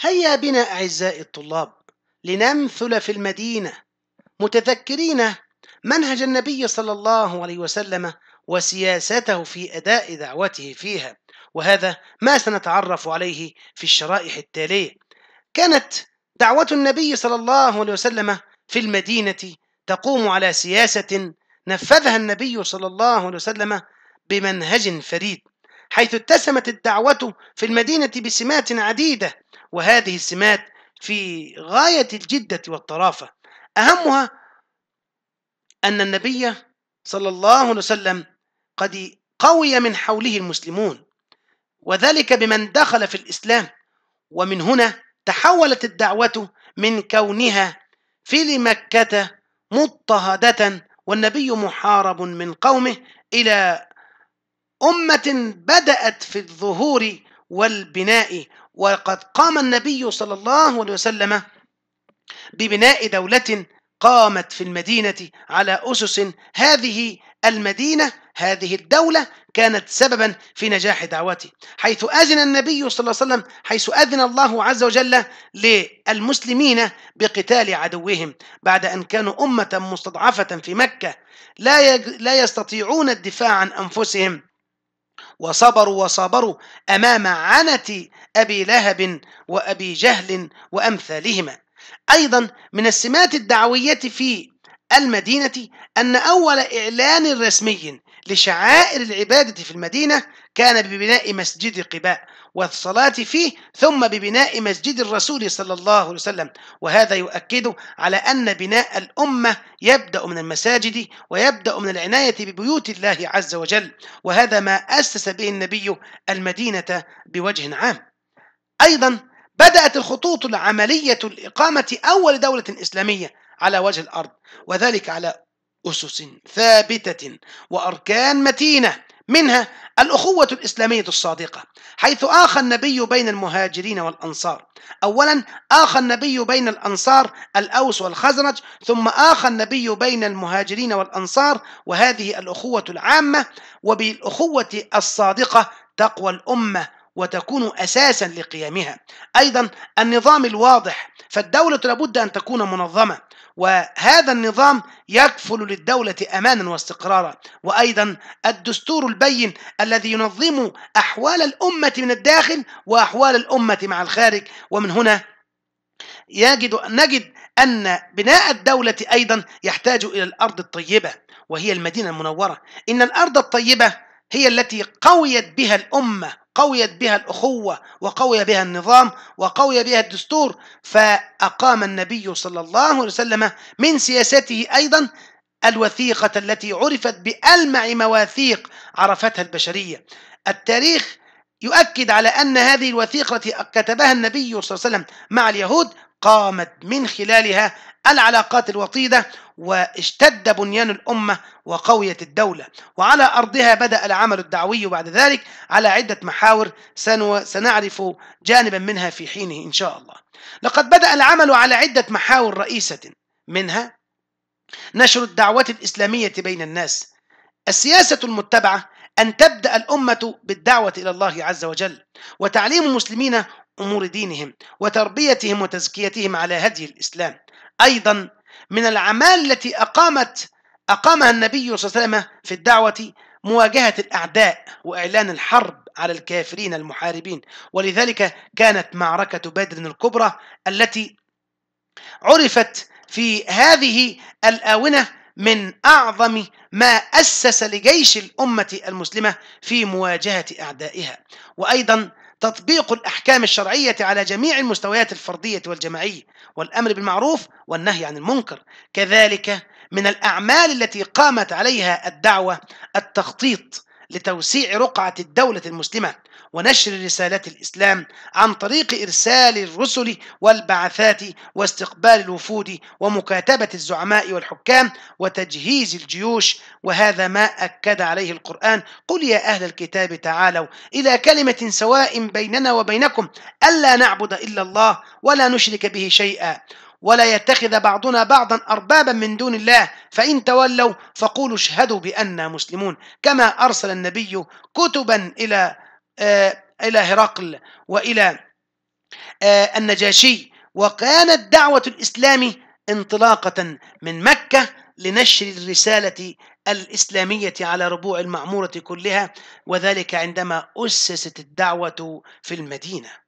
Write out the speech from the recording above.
هيا بنا أعزائي الطلاب لنمثل في المدينة متذكرين منهج النبي صلى الله عليه وسلم وسياسته في أداء دعوته فيها وهذا ما سنتعرف عليه في الشرائح التالية كانت دعوة النبي صلى الله عليه وسلم في المدينة تقوم على سياسة نفذها النبي صلى الله عليه وسلم بمنهج فريد حيث اتسمت الدعوة في المدينة بسمات عديدة وهذه السمات في غاية الجدة والطرافة أهمها أن النبي صلى الله عليه وسلم قد قوي من حوله المسلمون وذلك بمن دخل في الإسلام ومن هنا تحولت الدعوة من كونها في مكة مضطهدة والنبي محارب من قومه إلى أمة بدأت في الظهور والبناء وقد قام النبي صلى الله عليه وسلم ببناء دولة قامت في المدينة على أسس هذه المدينة هذه الدولة كانت سببا في نجاح دعوته حيث أذن النبي صلى الله عليه وسلم حيث أذن الله عز وجل للمسلمين بقتال عدوهم بعد أن كانوا أمة مستضعفة في مكة لا لا يستطيعون الدفاع عن أنفسهم وصبروا وصابروا أمام عنة أبي لهب وأبي جهل وأمثالهما أيضا من السمات الدعوية في المدينة أن أول إعلان رسمي لشعائر العبادة في المدينة كان ببناء مسجد قباء والصلاة فيه ثم ببناء مسجد الرسول صلى الله عليه وسلم وهذا يؤكد على أن بناء الأمة يبدأ من المساجد ويبدأ من العناية ببيوت الله عز وجل وهذا ما أسس به النبي المدينة بوجه عام أيضا بدأت الخطوط العملية لإقامة أول دولة إسلامية على وجه الأرض وذلك على أسس ثابتة وأركان متينة منها الأخوة الإسلامية الصادقة حيث آخى النبي بين المهاجرين والأنصار أولا آخى النبي بين الأنصار الأوس والخزرج ثم آخى النبي بين المهاجرين والأنصار وهذه الأخوة العامة وبالأخوة الصادقة تقوى الأمة وتكون أساسا لقيامها أيضا النظام الواضح فالدولة لابد أن تكون منظمة وهذا النظام يكفل للدولة أمانا واستقرارا وأيضا الدستور البين الذي ينظم أحوال الأمة من الداخل وأحوال الأمة مع الخارج ومن هنا يجد نجد أن بناء الدولة أيضا يحتاج إلى الأرض الطيبة وهي المدينة المنورة إن الأرض الطيبة هي التي قويت بها الأمة قويت بها الأخوة وقوي بها النظام وقوي بها الدستور فأقام النبي صلى الله عليه وسلم من سياسته أيضا الوثيقة التي عرفت بألمع مواثيق عرفتها البشرية التاريخ يؤكد على أن هذه الوثيقة التي كتبها النبي صلى الله عليه وسلم مع اليهود قامت من خلالها العلاقات الوطيدة واشتد بنيان الأمة وقويت الدولة وعلى أرضها بدأ العمل الدعوي بعد ذلك على عدة محاور سنعرف جانبا منها في حينه إن شاء الله لقد بدأ العمل على عدة محاور رئيسة منها نشر الدعوة الإسلامية بين الناس السياسة المتبعة أن تبدأ الأمة بالدعوة إلى الله عز وجل وتعليم المسلمين أمور دينهم وتربيتهم وتزكيتهم على هدي الإسلام أيضا من الأعمال التي أقامت أقامها النبي صلى الله عليه وسلم في الدعوة مواجهة الأعداء وإعلان الحرب على الكافرين المحاربين ولذلك كانت معركة بدر الكبرى التي عرفت في هذه الآونة من أعظم ما أسس لجيش الأمة المسلمة في مواجهة أعدائها وأيضا تطبيق الأحكام الشرعية على جميع المستويات الفردية والجماعية والأمر بالمعروف والنهي عن المنكر كذلك من الأعمال التي قامت عليها الدعوة التخطيط لتوسيع رقعة الدولة المسلمة ونشر رسالة الإسلام عن طريق إرسال الرسل والبعثات واستقبال الوفود ومكاتبة الزعماء والحكام وتجهيز الجيوش وهذا ما أكد عليه القرآن قل يا أهل الكتاب تعالوا إلى كلمة سواء بيننا وبينكم ألا نعبد إلا الله ولا نشرك به شيئا ولا يتخذ بعضنا بعضا أربابا من دون الله فإن تولوا فقولوا اشهدوا بأننا مسلمون كما أرسل النبي كتبا إلى آه إلى هرقل وإلى آه النجاشي وكانت دعوة الإسلام انطلاقة من مكة لنشر الرسالة الإسلامية على ربوع المعمورة كلها وذلك عندما أسست الدعوة في المدينة